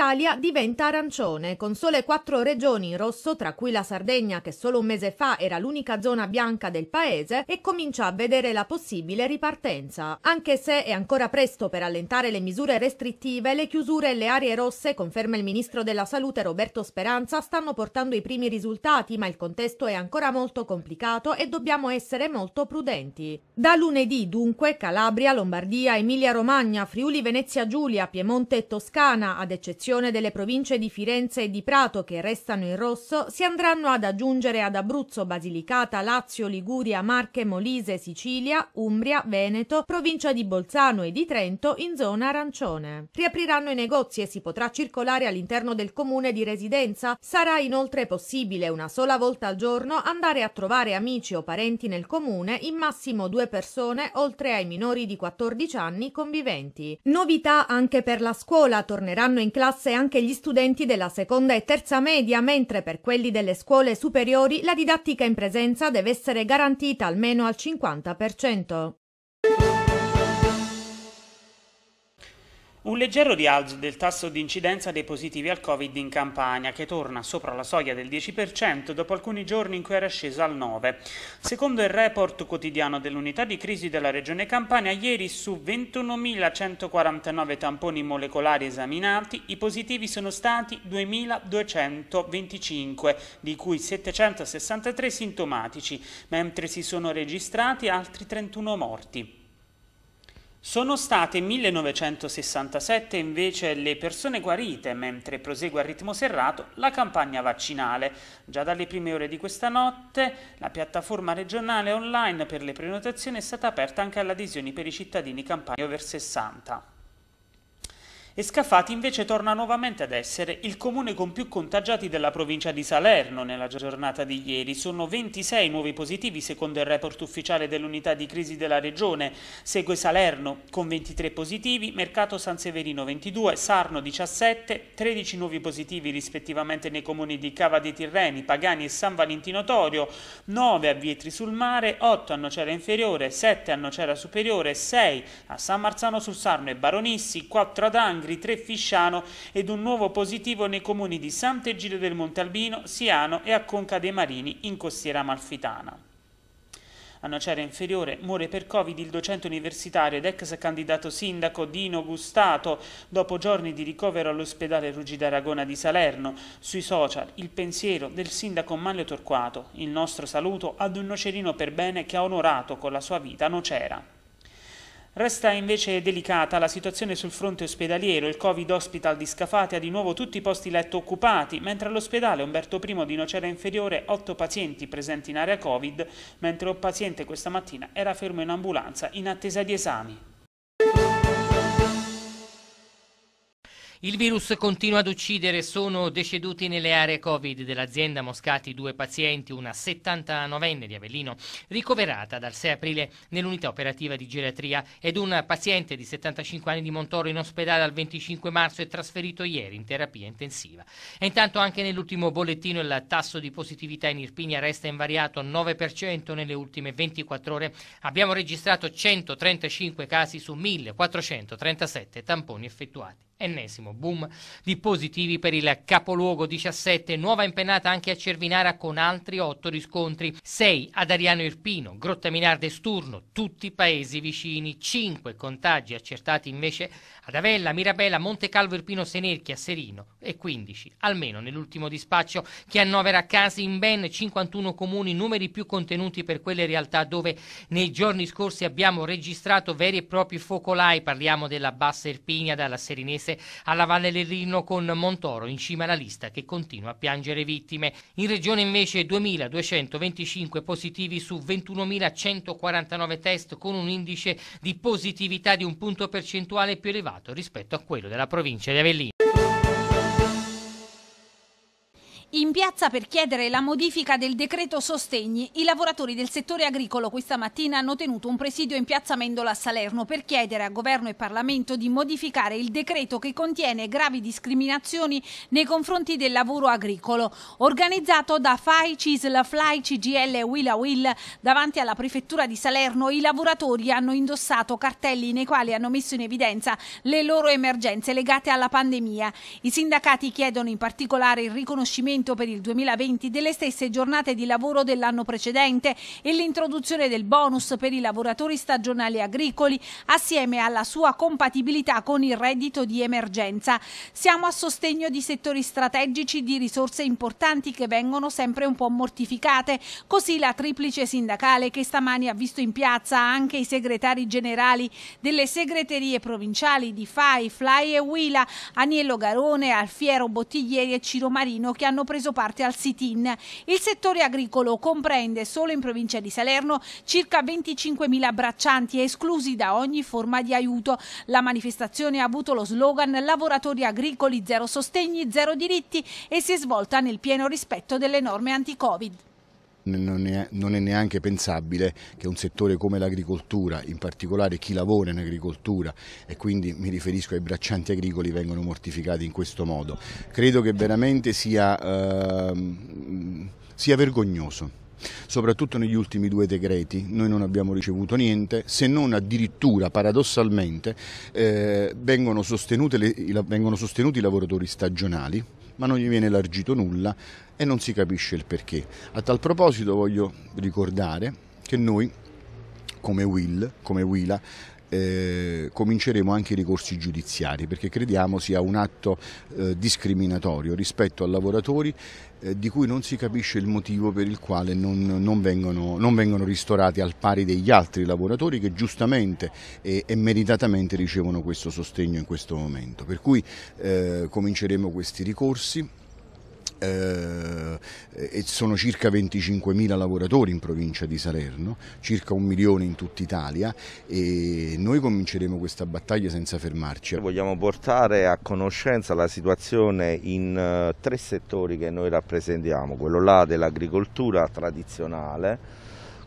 l'Italia diventa arancione, con sole quattro regioni in rosso, tra cui la Sardegna che solo un mese fa era l'unica zona bianca del paese, e comincia a vedere la possibile ripartenza. Anche se è ancora presto per allentare le misure restrittive, le chiusure e le aree rosse, conferma il ministro della Salute Roberto Speranza, stanno portando i primi risultati, ma il contesto è ancora molto complicato e dobbiamo essere molto prudenti. Da lunedì, dunque, Calabria, Lombardia, Emilia-Romagna, Friuli-Venezia Giulia, Piemonte e Toscana, ad eccezione esclusione delle province di Firenze e di Prato che restano in rosso, si andranno ad aggiungere ad Abruzzo, Basilicata, Lazio, Liguria, Marche, Molise, Sicilia, Umbria, Veneto, provincia di Bolzano e di Trento in zona arancione. Riapriranno i negozi e si potrà circolare all'interno del comune di residenza. Sarà inoltre possibile una sola volta al giorno andare a trovare amici o parenti nel comune, in massimo due persone, oltre ai minori di 14 anni conviventi. Novità anche per la scuola, torneranno in classe classe anche gli studenti della seconda e terza media, mentre per quelli delle scuole superiori la didattica in presenza deve essere garantita almeno al 50%. Un leggero rialzo del tasso di incidenza dei positivi al Covid in Campania, che torna sopra la soglia del 10% dopo alcuni giorni in cui era scesa al 9%. Secondo il report quotidiano dell'unità di crisi della Regione Campania, ieri su 21.149 tamponi molecolari esaminati, i positivi sono stati 2.225, di cui 763 sintomatici, mentre si sono registrati altri 31 morti. Sono state 1967 invece le persone guarite mentre prosegue a ritmo serrato la campagna vaccinale. Già dalle prime ore di questa notte la piattaforma regionale online per le prenotazioni è stata aperta anche alle adesioni per i cittadini campani over 60 e Scafati invece torna nuovamente ad essere il comune con più contagiati della provincia di Salerno nella giornata di ieri. Sono 26 nuovi positivi secondo il report ufficiale dell'unità di crisi della regione. Segue Salerno con 23 positivi, Mercato San Severino 22, Sarno 17, 13 nuovi positivi rispettivamente nei comuni di Cava dei Tirreni, Pagani e San Valentino Torio, 9 a Vietri sul Mare, 8 a Nocera Inferiore, 7 a Nocera Superiore, 6 a San Marzano sul Sarno e Baronissi, 4 ad Angri, Altri tre Fisciano ed un nuovo positivo nei comuni di Sant'Egidio del Montalbino, Siano e a Conca dei Marini in costiera malfitana. A Nocera Inferiore muore per Covid il docente universitario ed ex candidato sindaco Dino Gustato dopo giorni di ricovero all'ospedale Ruggi d'Aragona di Salerno. Sui social il pensiero del sindaco Manlio Torquato. Il nostro saluto ad un nocerino per bene che ha onorato con la sua vita Nocera. Resta invece delicata la situazione sul fronte ospedaliero, il Covid Hospital di Scafate ha di nuovo tutti i posti letto occupati, mentre all'ospedale Umberto I di Nocera Inferiore otto pazienti presenti in area Covid, mentre un paziente questa mattina era fermo in ambulanza in attesa di esami. Il virus continua ad uccidere, sono deceduti nelle aree Covid dell'azienda Moscati due pazienti, una 79enne di Avellino ricoverata dal 6 aprile nell'unità operativa di geriatria ed un paziente di 75 anni di Montoro in ospedale al 25 marzo e trasferito ieri in terapia intensiva. E intanto anche nell'ultimo bollettino il tasso di positività in Irpinia resta invariato 9% nelle ultime 24 ore. Abbiamo registrato 135 casi su 1437 tamponi effettuati. Ennesimo boom di positivi per il capoluogo 17, nuova impennata anche a Cervinara con altri 8 riscontri, 6 ad Ariano Irpino, Grotta Minarde e Sturno, tutti paesi vicini, 5 contagi accertati invece ad Avella, Mirabella, Montecalvo Irpino, Senerchia, Serino e 15 almeno nell'ultimo dispaccio che annovera casi in ben 51 comuni, numeri più contenuti per quelle realtà dove nei giorni scorsi abbiamo registrato veri e propri focolai, parliamo della Bassa Irpinia, dalla Serinese successe alla Valle del Rino con Montoro in cima alla lista che continua a piangere vittime. In regione invece 2.225 positivi su 21.149 test con un indice di positività di un punto percentuale più elevato rispetto a quello della provincia di Avellino. In piazza per chiedere la modifica del decreto sostegni, i lavoratori del settore agricolo questa mattina hanno tenuto un presidio in piazza Mendola a Salerno per chiedere a governo e Parlamento di modificare il decreto che contiene gravi discriminazioni nei confronti del lavoro agricolo, organizzato da FAI, CISL, FLAI, CGL e Willa Will. Davanti alla prefettura di Salerno i lavoratori hanno indossato cartelli nei quali hanno messo in evidenza le loro emergenze legate alla pandemia. I sindacati chiedono in particolare il riconoscimento l'aumento per il 2020 delle stesse giornate di lavoro dell'anno precedente e l'introduzione del bonus per i lavoratori stagionali agricoli, assieme alla sua compatibilità con il reddito di emergenza. Siamo a sostegno di settori strategici di risorse importanti che vengono sempre un po' mortificate, così la triplice sindacale che stamani ha visto in piazza anche i segretari generali delle segreterie provinciali di FAI, FLY e WILA, Aniello Garone, Alfiero Bottiglieri e Ciro Marino che hanno preso parte al sit-in. Il settore agricolo comprende solo in provincia di Salerno circa 25.000 braccianti esclusi da ogni forma di aiuto. La manifestazione ha avuto lo slogan lavoratori agricoli zero sostegni, zero diritti e si è svolta nel pieno rispetto delle norme anti-Covid non è, non è, neanche pensabile che un settore come l'agricoltura, in particolare chi lavora in agricoltura e quindi mi riferisco ai braccianti agricoli, vengano mortificati in questo modo. Credo che veramente sia, eh, sia vergognoso soprattutto negli ultimi due decreti noi non abbiamo ricevuto niente se non addirittura paradossalmente eh, vengono, le, vengono sostenuti i lavoratori stagionali ma non gli viene elargito nulla e non si capisce il perché. A tal proposito voglio ricordare che noi, come Will, come Willa, eh, cominceremo anche i ricorsi giudiziari perché crediamo sia un atto eh, discriminatorio rispetto a lavoratori eh, di cui non si capisce il motivo per il quale non, non, vengono, non vengono, ristorati al pari degli altri lavoratori che giustamente e, e meritatamente ricevono questo sostegno in questo momento. Per cui eh, cominceremo questi ricorsi eh, sono circa 25.000 lavoratori in provincia di Salerno, circa un milione in tutta Italia e noi cominceremo questa battaglia senza fermarci. Vogliamo portare a conoscenza la situazione in eh, tre settori che noi rappresentiamo, quello là dell'agricoltura tradizionale,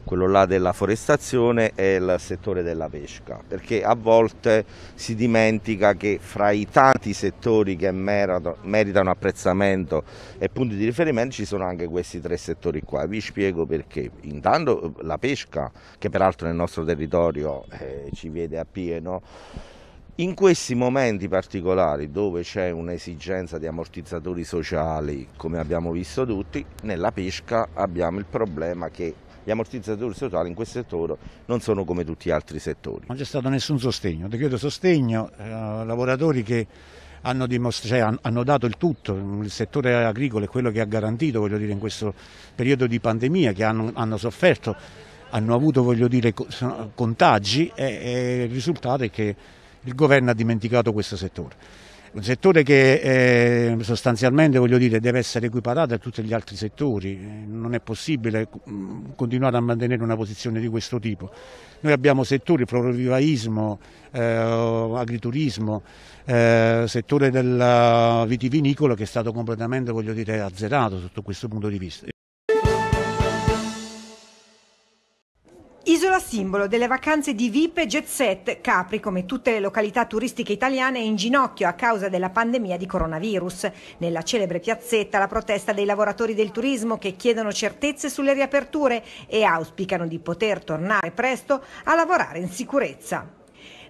quello là della forestazione e il settore della pesca, perché a volte si dimentica che fra i tanti settori che meritano apprezzamento e punti di riferimento ci sono anche questi tre settori qua. Vi spiego perché. Intanto eh, la pesca, che peraltro nel nostro territorio eh, ci vede a pieno, in questi momenti particolari dove c'è un'esigenza di ammortizzatori sociali, come abbiamo visto tutti, nella pesca abbiamo il problema che gli ammortizzatori sociali in questo settore non sono come tutti gli altri settori. Non c'è stato nessun sostegno, decreto sostegno, eh, lavoratori che hanno, cioè, hanno, dato il tutto, il settore agricolo è quello che ha garantito dire, in questo periodo di pandemia che hanno, hanno sofferto, hanno avuto dire, contagi e, e il risultato è che il governo ha dimenticato questo settore un settore che eh, sostanzialmente dire, deve essere equiparato a tutti gli altri settori, eh, non è possibile mm, continuare a mantenere una posizione di questo tipo. Noi abbiamo settori, florovivaismo, eh, agriturismo, eh, settore del vitivinicolo che è stato completamente dire, azzerato sotto questo punto di vista. Isola simbolo delle vacanze di VIP e Jet Set, Capri, come tutte le località turistiche italiane, è in ginocchio a causa della pandemia di coronavirus. Nella celebre piazzetta la protesta dei lavoratori del turismo che chiedono certezze sulle riaperture e auspicano di poter tornare presto a lavorare in sicurezza.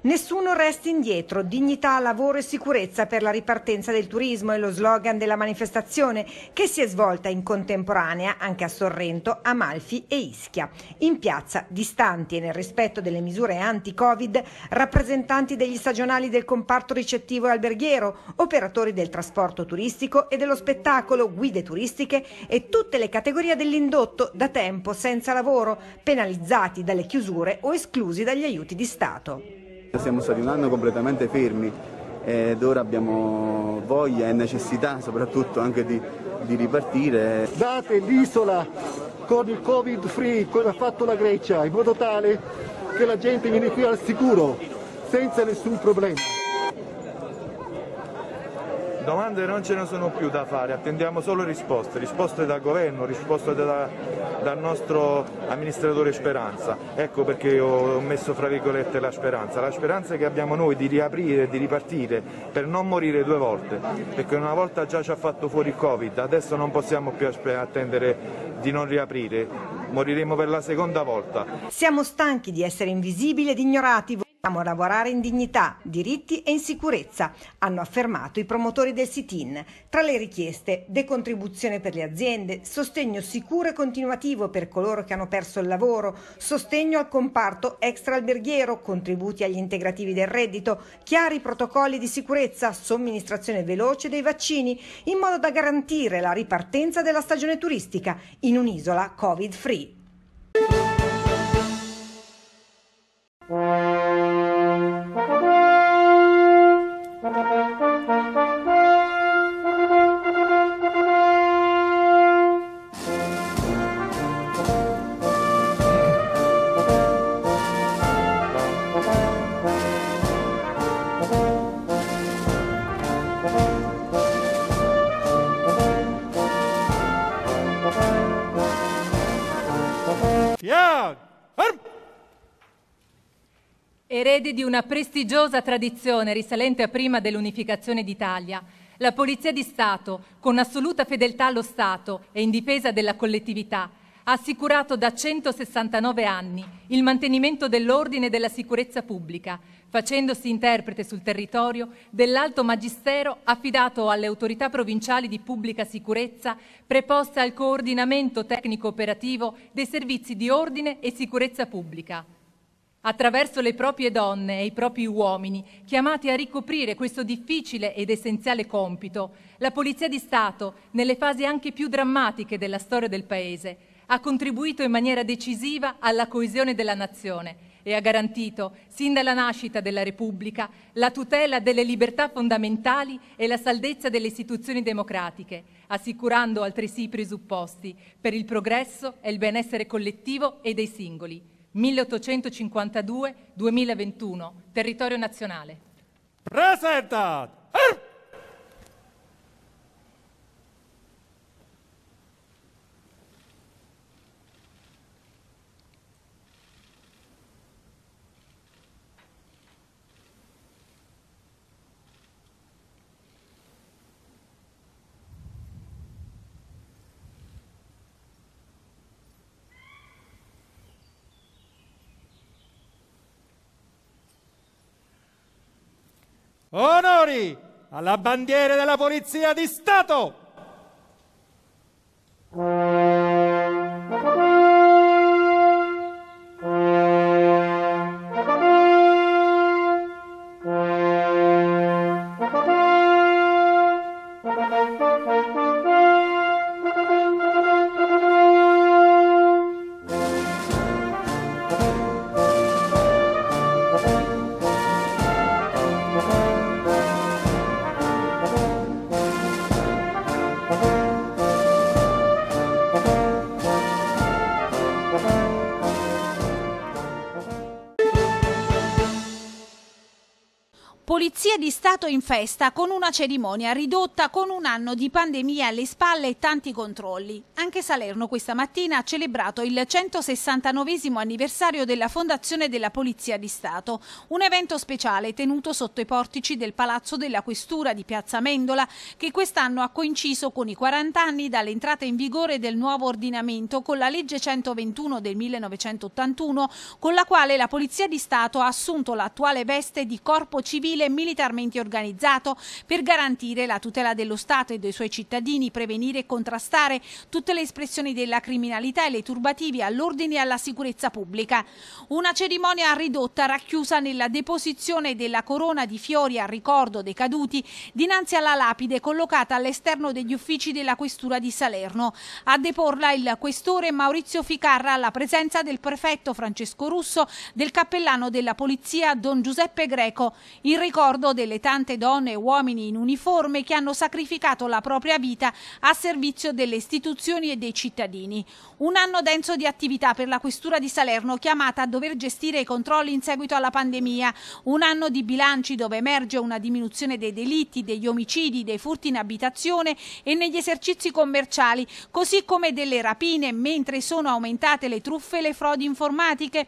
Nessuno resti indietro, dignità, lavoro e sicurezza per la ripartenza del turismo è lo slogan della manifestazione che si è svolta in contemporanea anche a Sorrento, Amalfi e Ischia. In piazza, distanti e nel rispetto delle misure anti-Covid, rappresentanti degli stagionali del comparto ricettivo e alberghiero, operatori del trasporto turistico e dello spettacolo, guide turistiche e tutte le categorie dell'indotto da tempo senza lavoro, penalizzati dalle chiusure o esclusi dagli aiuti di Stato. Siamo stati un anno completamente fermi ed ora abbiamo voglia e necessità soprattutto anche di, di ripartire. Date l'isola con il Covid free come ha fatto la Grecia in modo tale che la gente viene qui al sicuro senza nessun problema. Domande non ce ne sono più da fare, attendiamo solo risposte, risposte dal governo, risposte da, dal nostro amministratore Speranza. Ecco perché ho messo fra virgolette la speranza, la speranza che abbiamo noi di riaprire, di ripartire, per non morire due volte, perché una volta già ci ha fatto fuori il Covid, adesso non possiamo più attendere di non riaprire, moriremo per la seconda volta. Siamo stanchi di essere invisibili ed ignorati. Dobbiamo lavorare in dignità, diritti e in sicurezza, hanno affermato i promotori del sit-in. Tra le richieste, decontribuzione per le aziende, sostegno sicuro e continuativo per coloro che hanno perso il lavoro, sostegno al comparto extraalberghiero, contributi agli integrativi del reddito, chiari protocolli di sicurezza, somministrazione veloce dei vaccini, in modo da garantire la ripartenza della stagione turistica in un'isola covid-free. fede di una prestigiosa tradizione risalente a prima dell'unificazione d'Italia, la Polizia di Stato, con assoluta fedeltà allo Stato e in difesa della collettività, ha assicurato da 169 anni il mantenimento dell'ordine e della sicurezza pubblica, facendosi interprete sul territorio dell'alto magistero affidato alle autorità provinciali di pubblica sicurezza preposte al coordinamento tecnico-operativo dei servizi di ordine e sicurezza pubblica attraverso le proprie donne e i propri uomini, chiamati a ricoprire questo difficile ed essenziale compito, la Polizia di Stato, nelle fasi anche più drammatiche della storia del Paese, ha contribuito in maniera decisiva alla coesione della nazione e ha garantito, sin dalla nascita della Repubblica, la tutela delle libertà fondamentali e la saldezza delle istituzioni democratiche, assicurando altresì i presupposti per il progresso e il benessere collettivo e dei singoli. 1852-2021, territorio nazionale. Presenta! Onori alla bandiera della Polizia di Stato! di Stato in festa con una cerimonia ridotta con un anno di pandemia alle spalle e tanti controlli. Anche Salerno questa mattina ha celebrato il 169 anniversario della Fondazione della Polizia di Stato, un evento speciale tenuto sotto i portici del Palazzo della Questura di Piazza Mendola che quest'anno ha coinciso con i 40 anni dall'entrata in vigore del nuovo ordinamento con la legge 121 del 1981 con la quale la Polizia di Stato ha assunto l'attuale veste di corpo civile militarmente regolarmente organizzato per garantire la tutela dello Stato e dei suoi cittadini, prevenire e contrastare tutte le espressioni della criminalità e le turbative all'ordine e alla sicurezza pubblica. Una cerimonia ridotta racchiusa nella deposizione della corona di fiori a ricordo dei caduti dinanzi alla lapide collocata all'esterno degli uffici della Questura di Salerno. A deporla il questore Maurizio Ficarra alla presenza del prefetto Francesco Russo, del cappellano della polizia Don Giuseppe Greco, in ricordo del delle tante donne e uomini in uniforme che hanno sacrificato la propria vita a servizio delle istituzioni e dei cittadini. Un anno denso di attività per la Questura di Salerno chiamata a dover gestire i controlli in seguito alla pandemia, un anno di bilanci dove emerge una diminuzione dei delitti, degli omicidi, dei furti in abitazione e negli esercizi commerciali, così come delle rapine, mentre sono aumentate le truffe e le frodi informatiche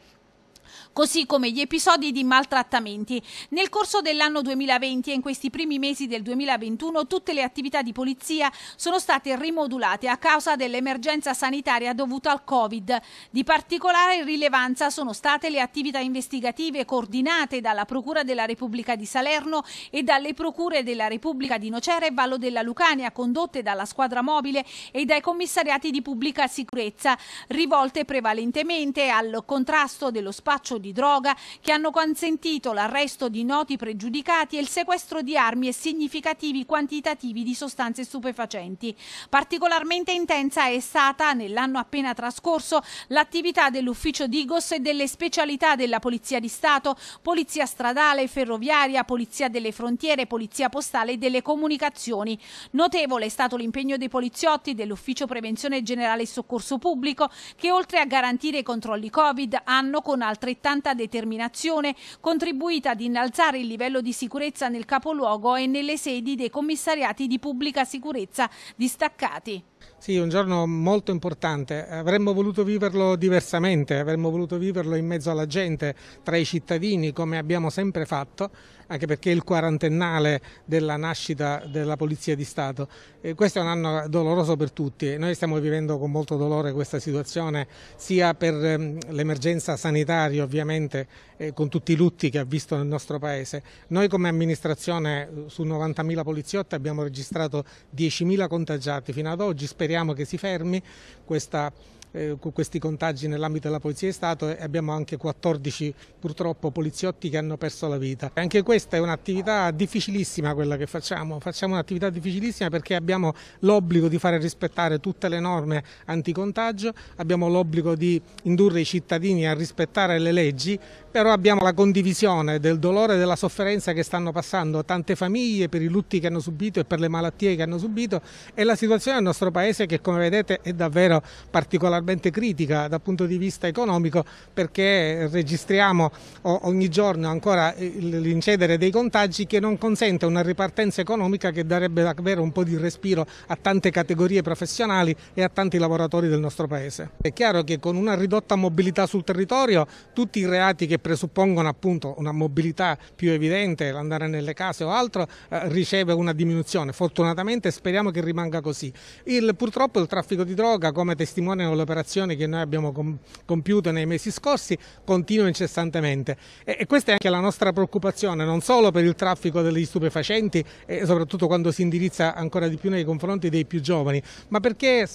così come gli episodi di maltrattamenti. Nel corso dell'anno 2020 e in questi primi mesi del 2021 tutte le attività di polizia sono state rimodulate a causa dell'emergenza sanitaria dovuta al Covid. Di particolare rilevanza sono state le attività investigative coordinate dalla Procura della Repubblica di Salerno e dalle Procure della Repubblica di Nocera e Vallo della Lucania condotte dalla squadra mobile e dai commissariati di pubblica sicurezza, rivolte prevalentemente al contrasto dello spaccio di di droga che hanno consentito l'arresto di noti pregiudicati e il sequestro di armi e significativi quantitativi di sostanze stupefacenti. Particolarmente intensa è stata, nell'anno appena trascorso, l'attività dell'ufficio Digos e delle specialità della Polizia di Stato, Polizia Stradale, Ferroviaria, Polizia delle Frontiere, Polizia Postale e delle Comunicazioni. Notevole è stato l'impegno dei poliziotti dell'Ufficio Prevenzione Generale e Soccorso Pubblico che oltre a garantire i controlli Covid hanno con altrettanta costanta determinazione contribuita ad innalzare il livello di sicurezza nel capoluogo e nelle sedi dei commissariati di pubblica sicurezza distaccati. Sì, un giorno molto importante. Avremmo voluto viverlo diversamente, avremmo voluto viverlo in mezzo alla gente, tra i cittadini, come abbiamo sempre fatto anche perché è il quarantennale della nascita della Polizia di Stato. E eh, questo è un anno doloroso per tutti, noi stiamo vivendo con molto dolore questa situazione, sia per ehm, l'emergenza sanitaria ovviamente, eh, con tutti i lutti che ha visto nel nostro Paese. Noi come amministrazione eh, su 90.000 poliziotti abbiamo registrato 10.000 contagiati fino ad oggi, speriamo che si fermi questa eh, questi contagi nell'ambito della Polizia di Stato e abbiamo anche 14 purtroppo poliziotti che hanno perso la vita. Anche questa è un'attività difficilissima quella che facciamo, facciamo un'attività difficilissima perché abbiamo l'obbligo di fare rispettare tutte le norme anticontagio, abbiamo l'obbligo di indurre i cittadini a rispettare le leggi però abbiamo la condivisione del dolore e della sofferenza che stanno passando tante famiglie per i lutti che hanno subito e per le malattie che hanno subito e la situazione del nostro paese che come vedete è davvero particolarmente critica dal punto di vista economico perché registriamo ogni giorno ancora eh, l'incedere dei contagi che non consente una ripartenza economica che darebbe davvero un po' di respiro a tante categorie professionali e a tanti lavoratori del nostro paese. È chiaro che con una ridotta mobilità sul territorio tutti i reati che presuppongono appunto una mobilità più evidente, l'andare nelle case o altro, eh, riceve una diminuzione. Fortunatamente speriamo che rimanga così. Il, purtroppo il traffico di droga, come testimoniano le operazioni che noi abbiamo com compiuto nei mesi scorsi, continua incessantemente. E, e, questa è anche la nostra preoccupazione, non solo per il traffico degli stupefacenti, e soprattutto quando si indirizza ancora di più nei confronti dei più giovani, ma perché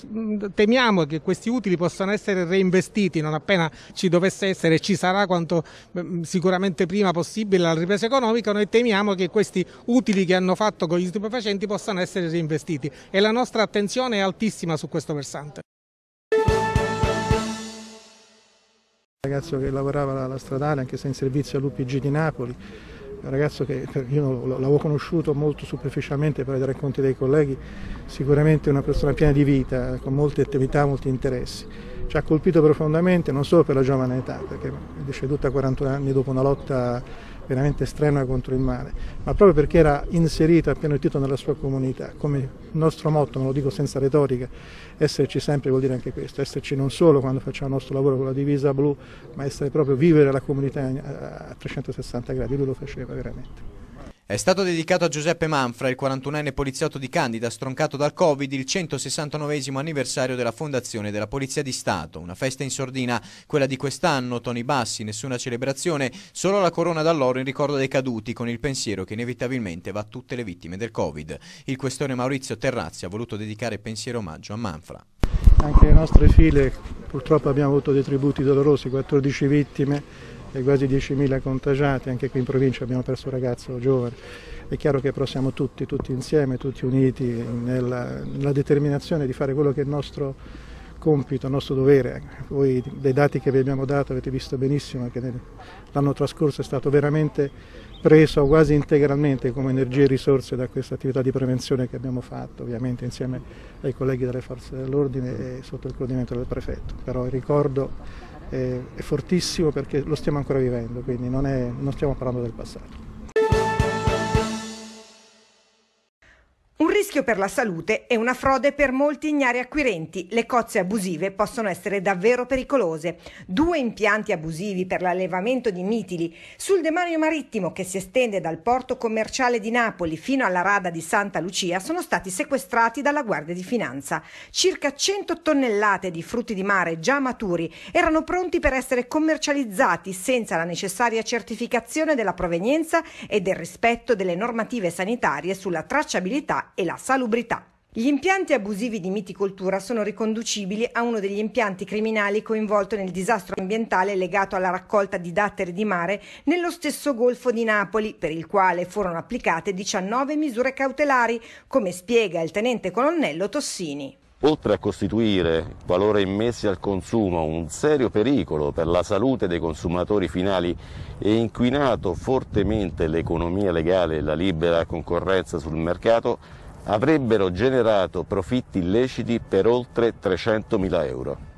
temiamo che questi utili possano essere reinvestiti non appena ci dovesse essere e ci sarà quanto sicuramente prima possibile la ripresa economica, noi temiamo che questi utili che hanno fatto con gli stupefacenti possano essere reinvestiti e la nostra attenzione è altissima su questo versante. Un ragazzo che lavorava alla stradale anche se in servizio all'UPG di Napoli, un ragazzo che eh, io l'avevo conosciuto molto superficialmente per i racconti dei colleghi, sicuramente una persona piena di vita, con molte attività, molti interessi ci ha colpito profondamente non solo per la giovane età, perché è deceduta a 41 anni dopo una lotta veramente strenua contro il male, ma proprio perché era inserita a pieno titolo nella sua comunità. Come il nostro motto, non lo dico senza retorica, esserci sempre vuol dire anche questo, esserci non solo quando facciamo il nostro lavoro con la divisa blu, ma essere proprio vivere la comunità a 360 gradi, lui lo faceva veramente. È stato dedicato a Giuseppe Manfra, il 41enne poliziotto di Candida, stroncato dal Covid, il 169 anniversario della fondazione della Polizia di Stato. Una festa in sordina, quella di quest'anno, toni bassi, nessuna celebrazione, solo la corona d'alloro in ricordo dei caduti, con il pensiero che inevitabilmente va a tutte le vittime del Covid. Il questore Maurizio Terrazzi ha voluto dedicare pensiero omaggio a Manfra. Anche le nostre file purtroppo abbiamo avuto dei tributi dolorosi, 14 vittime e quasi 10.000 contagiati, anche qui in provincia abbiamo perso un ragazzo giovane. È chiaro che però siamo tutti, tutti insieme, tutti uniti nella, nella determinazione di fare quello che è il nostro compito, il nostro dovere. Voi dei dati che vi abbiamo dato avete visto benissimo che l'anno trascorso è stato veramente preso quasi integralmente come energie e risorse da questa attività di prevenzione che abbiamo fatto, ovviamente insieme ai colleghi delle forze dell'ordine e sotto il coordinamento del prefetto. Però ricordo è fortissimo perché lo stiamo ancora vivendo, quindi non, è, non stiamo parlando del passato. Un rischio per la salute e una frode per molti ignari acquirenti. Le cozze abusive possono essere davvero pericolose. Due impianti abusivi per l'allevamento di mitili sul demanio marittimo che si estende dal porto commerciale di Napoli fino alla rada di Santa Lucia sono stati sequestrati dalla Guardia di Finanza. Circa 100 tonnellate di frutti di mare già maturi erano pronti per essere commercializzati senza la necessaria certificazione della provenienza e del rispetto delle normative sanitarie sulla tracciabilità e la salubrità. Gli impianti abusivi di miticoltura sono riconducibili a uno degli impianti criminali coinvolto nel disastro ambientale legato alla raccolta di datteri di mare nello stesso Golfo di Napoli, per il quale furono applicate 19 misure cautelari, come spiega il tenente colonnello Tossini. Oltre a costituire, valore immessi al consumo, un serio pericolo per la salute dei consumatori finali e inquinato fortemente l'economia legale e la libera concorrenza sul mercato, avrebbero generato profitti illeciti per oltre 300.000 euro.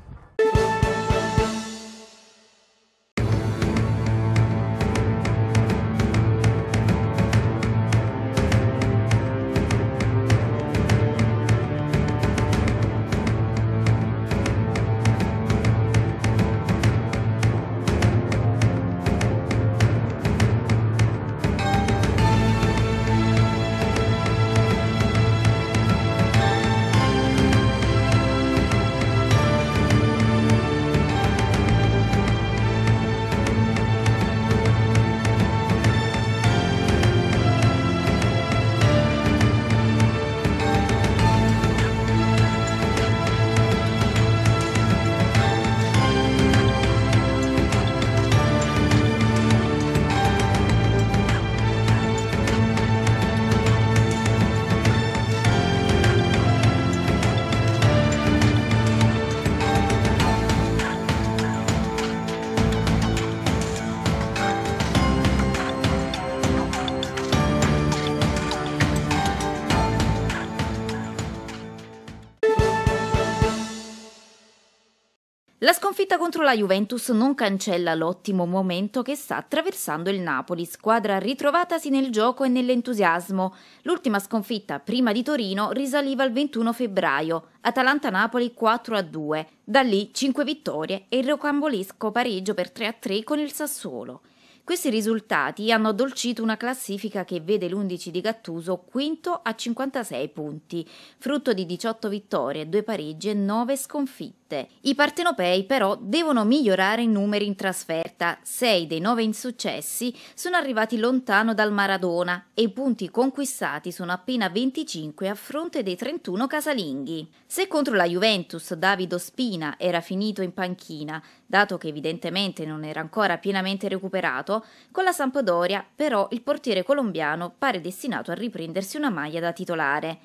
sconfitta contro la Juventus non cancella l'ottimo momento che sta attraversando il Napoli, squadra ritrovatasi nel gioco e nell'entusiasmo. L'ultima sconfitta prima di Torino risaliva al 21 febbraio, Atalanta-Napoli 4-2. Da lì 5 vittorie e il rocambolesco pareggio per 3-3 con il Sassuolo. Questi risultati hanno addolcito una classifica che vede l'11 di Gattuso quinto a 56 punti, frutto di 18 vittorie, 2 pareggi e 9 sconfitte. I partenopei però devono migliorare i numeri in trasferta, 6 dei 9 insuccessi sono arrivati lontano dal Maradona e i punti conquistati sono appena 25 a fronte dei 31 casalinghi. Se contro la Juventus Davido Spina era finito in panchina, dato che evidentemente non era ancora pienamente recuperato, con la Sampdoria però il portiere colombiano pare destinato a riprendersi una maglia da titolare.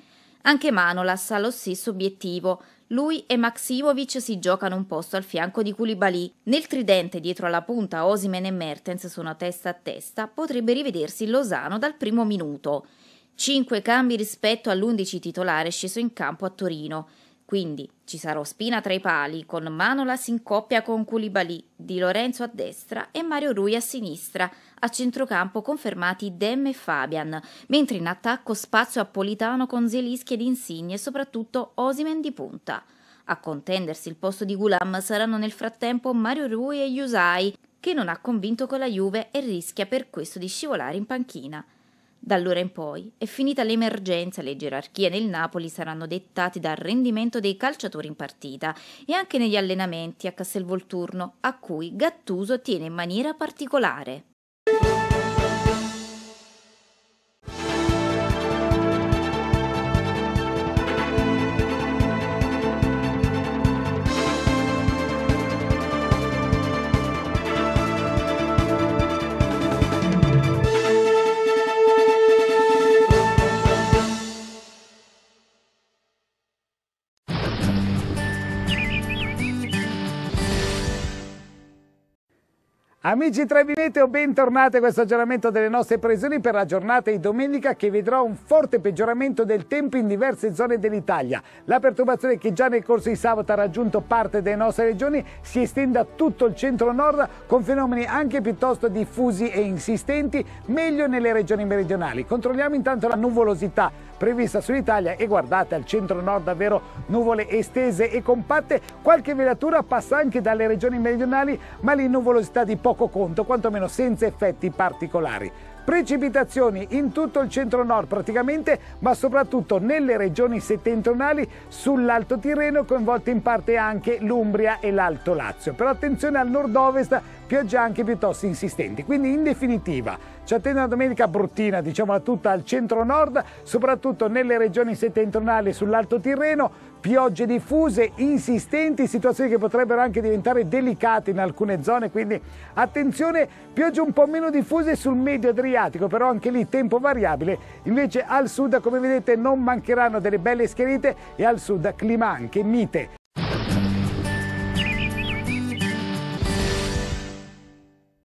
Anche Manolas ha lo stesso obiettivo. Lui e Maximovic si giocano un posto al fianco di Koulibaly. Nel tridente dietro alla punta Osimen e Mertens sono testa a testa, potrebbe rivedersi Lozano dal primo minuto. Cinque cambi rispetto all'undici titolare sceso in campo a Torino. Quindi ci sarà spina tra i pali, con Manolas in coppia con Koulibaly, Di Lorenzo a destra e Mario Rui a sinistra, a centrocampo confermati Dem e Fabian, mentre in attacco spazio a Politano con Zelischi ed Insigne e soprattutto Osimen di punta. A contendersi il posto di Gulam saranno nel frattempo Mario Rui e Yusai, che non ha convinto con la Juve e rischia per questo di scivolare in panchina. Da allora in poi è finita l'emergenza, le gerarchie nel Napoli saranno dettate dal rendimento dei calciatori in partita e anche negli allenamenti a Castelvolturno, a cui Gattuso tiene in maniera particolare. Amici Trebimeteo, bentornati a questo aggiornamento delle nostre previsioni per la giornata di domenica che vedrà un forte peggioramento del tempo in diverse zone dell'Italia. La perturbazione che già nel corso di sabato ha raggiunto parte delle nostre regioni si estende a tutto il centro-nord con fenomeni anche piuttosto diffusi e insistenti, meglio nelle regioni meridionali. Controlliamo intanto la nuvolosità prevista sull'Italia e guardate al centro-nord davvero nuvole estese e compatte, qualche velatura passa anche dalle regioni meridionali ma lì nuvolosità di poco conto, quantomeno senza effetti particolari. Precipitazioni in tutto il centro-nord praticamente, ma soprattutto nelle regioni settentrionali, sull'Alto Tirreno, coinvolte in parte anche l'Umbria e l'Alto Lazio. Però attenzione al nord-ovest, piogge anche piuttosto insistenti. Quindi in definitiva ci attende una domenica bruttina, diciamola tutta, al centro-nord, soprattutto nelle regioni settentrionali sull'Alto Tirreno, piogge diffuse, insistenti, situazioni che potrebbero anche diventare delicate in alcune zone, quindi attenzione, piogge un po' meno diffuse sul medio Adriatico, però anche lì tempo variabile, invece al sud come vedete non mancheranno delle belle schierite e al sud clima anche mite.